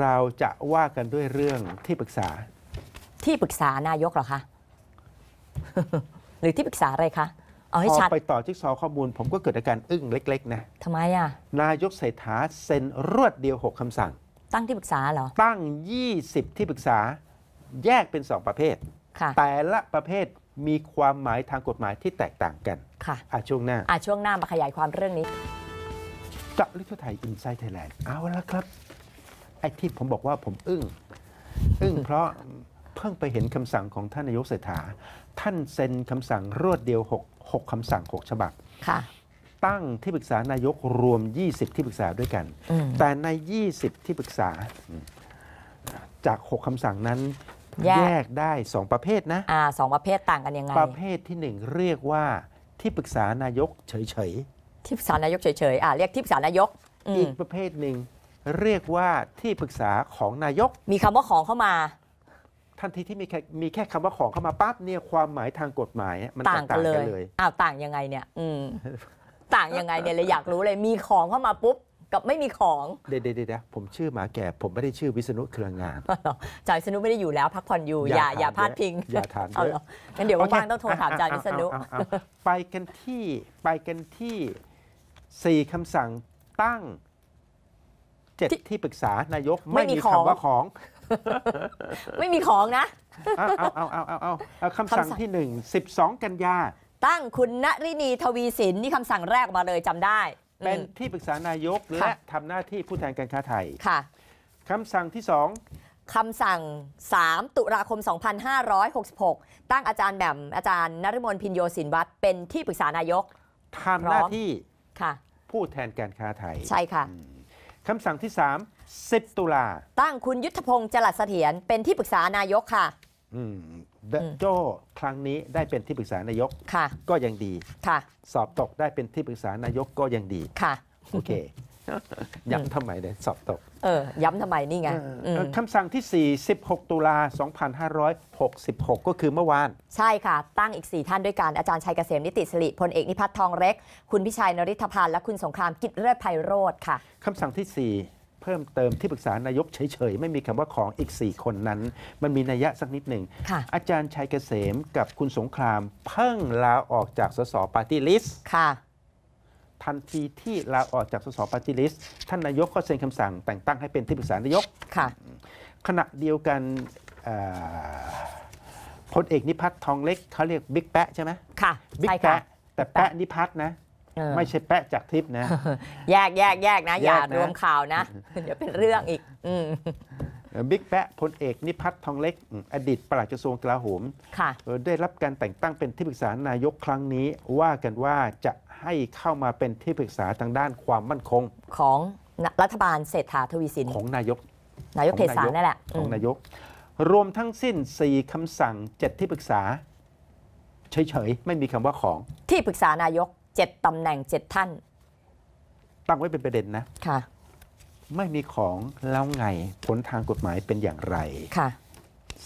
เราจะว่ากันด้วยเรื่องที่ปรึกษา ที่ปรึกษานายกเหรอคะหรือที่ปรึกษาอะไรคะเอาให้ชัดพอไปต่อจิ๊กซอข้อมูล ผมก็เกิดอาการอึ้งเล็ก ๆ นะทำไมอ่ะนายกเศรษฐาเซ็นรวดเดียว 6คำสั่ง ตั้งที่ปรึกษาเหรอ ตั้ง 20 ที่ปรึกษา แยกเป็น 2 ประเภทแต่ละประเภทมีความหมายทางกฎหมายที่แตกต่างกันค่ะอาช่วงหน้าอาช่วงหน้ามาขยายความเรื่องนี้จัลิกทัไทยอินไซต์ไทยแลนด์เอาละครับไอ้ที่ผมบอกว่าผมอึ้ง อึ้งเพราะเพิ่งไปเห็นคำสั่งของท่านนายกเศรษฐา ท่านเซ็นคำสั่งรวดเดียว6กคำสั่ง 6 ฉบับ ค่ะ ตั้งที่ปรึกษานายกรวม 20 ที่ปรึกษาด้วยกัน แต่ใน 20 ที่ปรึกษา จาก 6คำสั่งนั้นแยกได้ 2 ประเภทนะอ่าสองประเภทต่างกันยังไง ประเภทที่ 1 เรียกว่าที่ปรึกษานายกเฉยๆ ที่ปรึกษานายกเฉยๆ อ่าเรียกที่ปรึกษานายกอีกประเภทหนึ่งเรียกว่าที่ปรึกษาของนายก มีคำว่าของเข้ามาทันทีที่มีแค่มีแค่คำว่าของเข้ามาปั๊บเนี่ยความหมายทางกฎหมายมันต่างกันเลยอ้าวต่างยังไงเนี่ยอืมต่างยังไงเนี่ยเลยอยากรู้เลยมีของเข้ามาปุ๊บกับไม่มีของเดี๋ยวเดี๋ยวผมชื่อหมาแก่ ผมไม่ได้ชื่อวิษณุเครืองามจ่ายวิษณุไม่ได้อยู่แล้วพักผ่อนอยู่อย่าอย่าพลาดพิงอย่าถามเยอะงั้นเดี๋ยวว่างต้องโทรถามจ่ายวิษณุไปกันที่ไปกันที่4คำสั่งตั้งเจ็ดที่ปรึกษานายกไม่มีคำว่าของ ไม่มีของนะ เอาเอาเอาเอาเอาคำสั่งที่หนึ่งสิบสองกันยา ตั้งคุณณรินีทวีสินนี่คำสั่งแรกมาเลยจำได้ เป็นที่ปรึกษานายกและทำหน้าที่ผู้แทนการค้าไทยค่ะคำสั่งที่สองคำสั่ง 3 ตุลาคม 2566 ตั้งอาจารย์แหม่มอาจารย์นฤมลพินโยสินวัตรเป็นที่ปรึกษานายกทำหน้าที่ค่ะ ผู้แทนการค้าไทย ใช่ค่ะคำสั่งที่3 10 ตุลา ตั้งคุณยุทธพงศ์จรัสเสถียรเป็นที่ปรึกษานายกค่ะ อืมโจ้ครั้งนี้ได้เป็นที่ปรึกษานายกค่ะ ก็ยังดี ค่ะ สอบตกได้เป็นที่ปรึกษานายกก็ยังดี ค่ะ โอเคย้ำทำไมเนี่ย สอบตก เออ ย้ำทำไม นี่ไง คำสั่งที่ 4 16 ตุลา 2566 ก็คือเมื่อวาน ใช่ค่ะ ตั้งอีก 4 ท่านด้วยกันอาจารย์ชัยเกษมนิติสิริพลเอกนิพัฒน์ทองเล็ก คุณพิชัยนริธพันธ์และคุณสงครามกิจเลิศไพโรธค่ะ คำสั่งที่ 4 เพิ่มเติมที่ปรึกษานายกเฉยๆ ไม่มีคำว่าของอีก4คนนั้น มันมีนัยยะสักนิดหนึ่งอาจารย์ชัยเกษมกับคุณสงคราม เพิ่งลาออกจากสสปาร์ตี้ลิสต์ทันทีที่ลาออกจากสสปฏิลิสท่านนายกก็เซ็นคำสั่งแต่งตั้งให้เป็นที่ปรึกษานายกค่ะ ขณะเดียวกันพลเอกนิพัฒน์ทองเล็กเขาเรียกบิ๊กแปะใช่ไหมค่ะบิ๊กแปะแต่แปะนิพัฒน์นะไม่ใช่แปะจากทิพย์นะแยกแยกแยกนะ อย่ารวมข่าวนะเดี๋ยวเป็นเรื่องอีกบิ๊กแปะพลเอกนิพัฒน์ทองเล็ก อดีตปลัดกระทรวงกลาโหมได้รับการแต่งตั้งเป็นที่ปรึกษานายกครั้งนี้ว่ากันว่าจะให้เข้ามาเป็นที่ปรึกษาทางด้านความมั่นคง ของรัฐบาลเศรษฐาทวีสินของนายกนายกเทศานั่นแหละของนายก รวมทั้งสิ้น 4คำสั่ง 7 ที่ปรึกษา เฉยๆ ไม่มีคำว่าของที่ปรึกษานายก7ตำแหน่ง7ท่าน ตั้งไว้เป็นประเด็นนะค่ะไม่มีของแล้วไง ผลทางกฎหมายเป็นอย่างไรค่ะ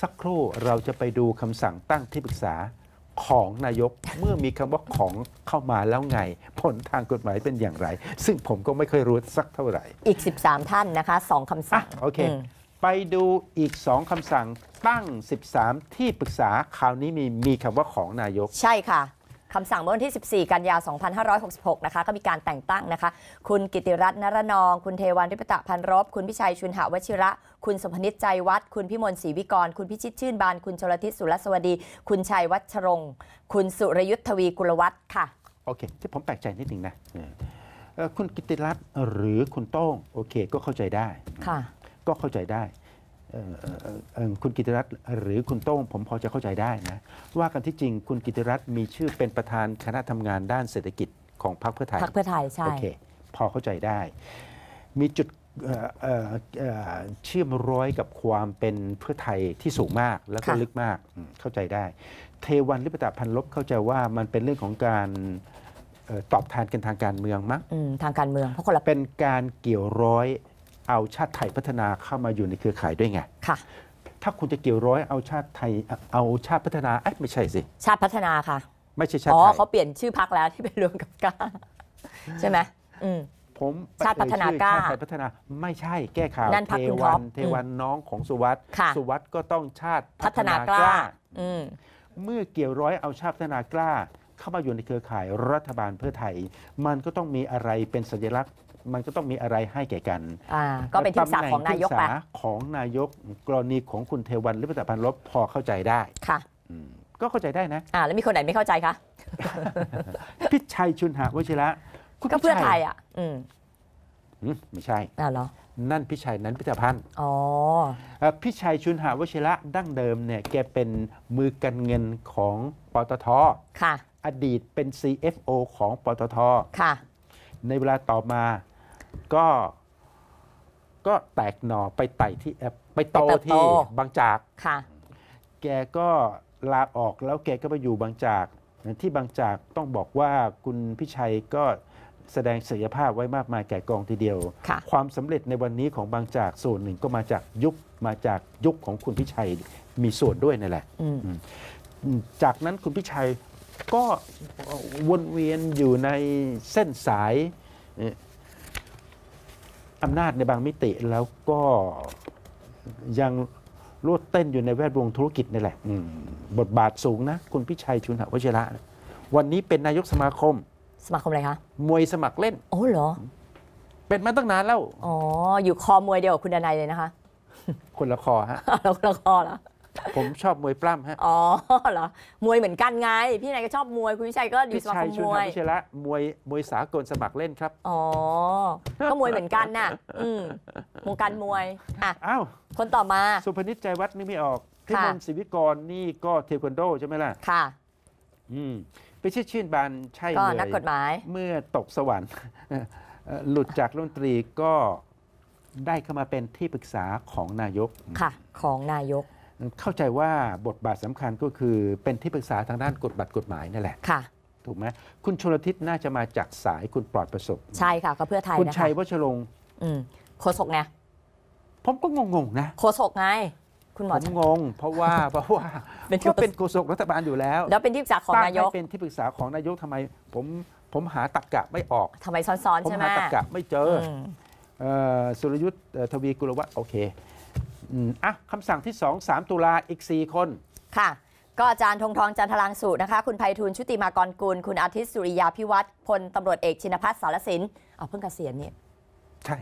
สักครู่เราจะไปดูคำสั่งตั้งที่ปรึกษาของนายก เมื่อมีคำว่าของเข้ามาแล้วไง ผลทางกฎหมายเป็นอย่างไร ซึ่งผมก็ไม่เคยรู้สักเท่าไหร่ อีก 13 ท่านนะคะสองคำสั่งโอเคไปดูอีกสองคำสั่งตั้ง 13 ที่ปรึกษาคราวนี้มีมีคำว่าของนายก ใช่ค่ะคำสั่งเมื่อวันที่ 14 กันยา 2566 นะคะ ก็มีการแต่งตั้งนะคะคุณกิติรัตน์นรนองคุณเทวันริปตะพันรบ คุณพิชัยชุนหาวชิระคุณสมพนิจใจวัดคุณพิมลศรีวิกรคุณพิชิตชื่นบาน คุณชลทิศสุรสวดีคุณชัยวัชรงคคุณสุรยุทธวีกุลวัฒน์ค่ะ โอเค ที่ผมแปลกใจนิดนึงนะคุณกิติรัตน์หรือคุณโต้งโอเค ก็เข้าใจได้ค่ะ ก็เข้าใจได้คุณกิติรัตน์หรือคุณโต้งผมพอจะเข้าใจได้นะว่ากันที่จริงคุณกิติรัตน์มีชื่อเป็นประธานคณะทำงานด้านเศรษฐกิจของพรรคเพื่อไทยพรรคเพื่อไทยใช่โอเคพอเข้าใจได้ มีจุดเชื่อมร้อยกับความเป็นเพื่อไทยที่สูงมากและก็ลึกมากเข้าใจได้ เทวันลิปตะพันลบเข้าใจว่ามันเป็นเรื่องของการตอบแทนกันทางการเมืองมั้งทางการเมือง เพราะคนละเป็นการเกี่ยวร้อยเอาชาติไทยพัฒนาเข้ามาอยู่ในเครือข่ายด้วยไง ค่ะ ถ้าคุณจะเกี่ยวร้อยเอาชาติไทยเอาชาติพัฒนาไอ้ไม่ใช่สิ ชาติพัฒนาค่ะ ไม่ใช่ชาติไทยอ๋อเขาเปลี่ยนชื่อพักแล้วที่เป็นรวมกับกล้าใช่ไหม อืม ผมชาติพัฒนากล้าชาติไทยพัฒนาไม่ใช่ แก้ข่าวเทวันเทวันน้องของสุวัสด์สุวัสด์ก็ต้องชาติพัฒนากล้าเมื่อเกี่ยวร้อยเอาชาติพัฒนากล้า เข้ามาอยู่ในเครือข่ายรัฐบาลเพื่อไทย มันก็ต้องมีอะไรเป็นสัญลักษณ์มันก็ต้องมีอะไรให้แก่กันก็เป็นที่ปรึกษาของนายกไปของนายกกรณีของคุณเทวันหรือพิพัน์ลบพอเข้าใจได้ค่ะก็เข้าใจได้นะอ่าแล้วมีคนไหนไม่เข้าใจคะ พิชัยชุนหาวชิระก็เพื่อไทยอ่ะ อืมไม่ใช่อ้าวเหรอ นั่นพิชัยนั้นพิธภัณฑ์อ๋อพิชัยชุนหาวชิระดั้งเดิมเนี่ยแกเป็นมือการเงินของปตท ค่ะ อดีตเป็น CFO ของปตท ค่ะ ในเวลาต่อมาก็ ก็แตกหน่อไปไต่ที่แอปไปโตที่ บางจาก ค่ะ แกก็ลาออกแล้วแกก็ไปอยู่บางจาก ที่บางจากต้องบอกว่าคุณพิชัยก็แสดงศักยภาพไว้มากมายแก่กองทีเดียวคความสำเร็จในวันนี้ของบางจากส่วนหนึ่งก็มาจากยุคมาจากยุคของคุณพิชัยมีส่วนด้วยนั่นแหละจากนั้นคุณพิชัยก็วนเวียนอยู่ในเส้นสายอำนาจในบางมิติแล้วก็ยังโลดเต้นอยู่ในแวดวงธุรกิจนี่แหละ บทบาทสูงนะ คุณพิชัยชุนหวชิระนะวันนี้เป็นนายกสมาคม สมาคมอะไรคะ มวยสมัครเล่น โอ้เหรอ เป็นมาตั้งนานแล้วอ๋ออยู่คอมวยเดียวกับคุณดนายเลยนะคะคนละคอฮะคนละคอเหรอผมชอบมวยปล้ำฮะ อ๋อเหรอ มวยเหมือนกันไง พี่นายก็ชอบมวย คุณิชัยก็อยู่สมาคมมวยพี่ชัยละ มวยมวยสากลสมัครเล่นครับ อ๋อ ก็มวยเหมือนกันน่ะ อืมวงการมวยอ้าว คนต่อมา สุพนิจใจวัดนี่ไม่ออกพี่มนศิวิกรนี่ก็เทควันโดใช่ไหมล่ะ ค่ะ อืมไปชื่อชื่นบาน ใช่เลยนักกฎหมายเมื่อตกสวรรค์ หลุดจากรัฐมนตรีก็ได้เข้ามาเป็นที่ปรึกษาของนายก ค่ะ ของนายกเข้าใจว่าบทบาทสำคัญก็คือเป็นที่ปรึกษาทางด้านกฎบัตรกฎหมายนั่นแหละ ค่ะ ถูกไหม คุณชลทิศน่าจะมาจากสายคุณปลอดประสบ ใช่ค่ะก็เพื่อไทยคุณชัยวชรงค์โคศกไง ผมก็งงๆ นะ โคศกไง คุณหมอผมงงเพราะว่าเพราะว่าขาเป็นโฆษกรัฐบาลอยู่แล้ว แล้วเป็นที่ปรึกษาของนายกเป็นที่ปรึกษาของนายกทำไมผมผมหาตักกะไม่ออกทำไมซ้อนๆใช่ไหมผมหาตักกะไม่เจอสุรยุทธ์ทวีกุลวัฒน์โอเคอ่ะ คำสั่งที่2 3ตุลาอีก4คน ค่ะ ก็อาจารย์ธงทองจันทลังสุนะคะ คุณไพฑูรย์ชุติมากรกุล คุณอาทิตย์สุริยา พิวัตรพลตำรวจเอกชินภัทรสารสินเอาเพิ่งเกษียณนี่ใช่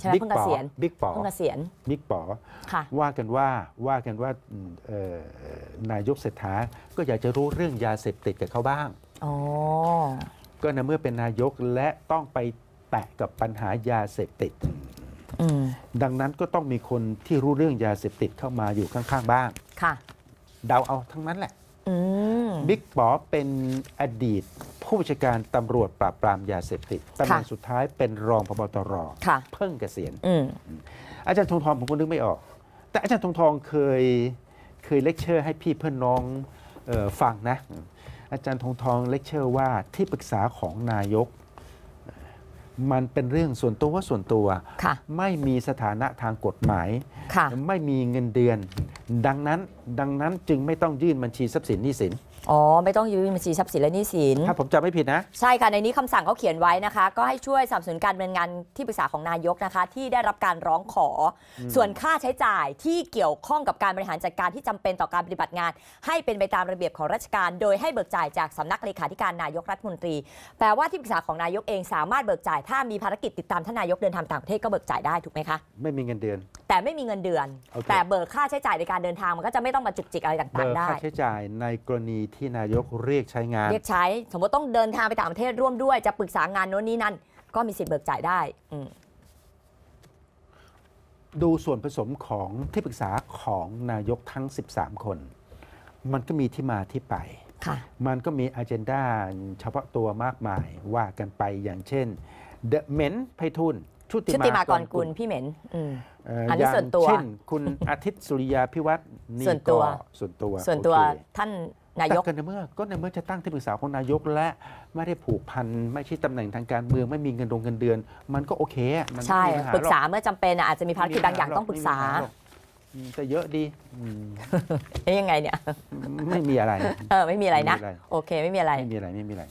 ใช่ไหมเพิ่งเกษียณบิ๊กปอเพิ่งเกษียณบิ๊กปอค่ะ ว่ากันว่า ว่ากันว่า นายกเศรษฐา ก็อยากจะรู้เรื่องยาเสพติดกับเขาบ้างออ๋ก็ในเมื่อเป็นนายกและต้องไปแตะกับปัญหายาเสพติดดังนั้นก็ต้องมีคนที่รู้เรื่องยาเสพติดเข้ามาอยู่ข้าง ๆ บ้างค่ะเดาเอาทั้งนั้นแหละบิ๊กป๋อเป็นอดีตผู้บัญชาการตำรวจปราบปรามยาเสพติดตำแหน่งสุดท้ายเป็นรองพบตรเพิ่งเกษียณอาจารย์ทองทองผมก็นึกไม่ออก แต่อาจารย์ทองทองเคยเคยเลคเชอร์ให้พี่เพื่อนน้องฟังนะ อาจารย์ทองทองเลคเชอร์ว่าที่ปรึกษาของนายกมันเป็นเรื่องส่วนตัวว่าส่วนตัวไม่มีสถานะทางกฎหมายไม่มีเงินเดือน ดังนั้นดังนั้นจึงไม่ต้องยื่นบัญชีทรัพย์สินหนี้สินอ๋อไม่ต้องยืมบัญชีทรัพย์สินและหนี้สินถ้าผมจำไม่ผิดนะใช่ค่ะในนี้คำสั่งเขาเขียนไว้นะคะ ก็ให้ช่วยสนับสนุนการดำเนินงานที่ปรึกษาของนายกนะคะที่ได้รับการร้องขอ ส่วนค่าใช้จ่ายที่เกี่ยวข้องกับการบริหารจัดการที่จำเป็นต่อการปฏิบัติงาน ให้เป็นไปตามระเบียบของราชการ โดยให้เบิกจ่ายจากสำนักเลขาธิการนายกรัฐมนตรี แปลว่าที่ปรึกษาของนายกเอง สามารถเบิกจ่ายถ้ามีภารกิจติดตามท่านนายกเดินทางต่างประเทศก็เบิกจ่ายได้ถูกไหมคะไม่มีเงินเดือน แต่ไม่มีเงินเดือน แต่เบิกค่าใช้จ่ายในการเดินทางมันก็จะไม่ต้องมาจุกจิกอะไรต่างๆได้ค่าใช้จ่ายในกรณีที่นายกเรียกใช้งาน เรียกใช้ สมมติต้องเดินทางไปต่างประเทศร่วมด้วยจะปรึกษางานโน้นนี้นั่นก็มีสิทธิ์เบิกจ่ายได้ดูส่วนผสมของที่ปรึกษาของนายกทั้ง 13 คน มันก็มีที่มาที่ไปมันก็มีอนเจนดาเฉพาะตัวมากมาย ว่ากันไปอย่างเช่นเดอะเมนไพทุน ชุติมาก่อนกุลพี่เหม็นอันนี้ส่วนตัวเช่นคุณอาทิตย์สุริยาพิวัตรนี่ก็ส่วนตัวส่วนตัวท่านนายกก็ในเมื่อก็ในเมื่อจะตั้งที่ปรึกษาของนายกและไม่ได้ผูกพันไม่ใช่ตำแหน่งทางการเมือง ไม่มีเงินดงเงินเดือน มันก็โอเคใช่ ปรึกษา เมื่อจำเป็นอาจจะมีภารกิจบางอย่างต้องปรึกษาแต่เยอะดีเอ๊ยยังไงเนี่ยไม่มีอะไรเออไม่มีอะไรนะ โอเคไม่มีอะไร ไม่มีอะไร ไม่มีอะไร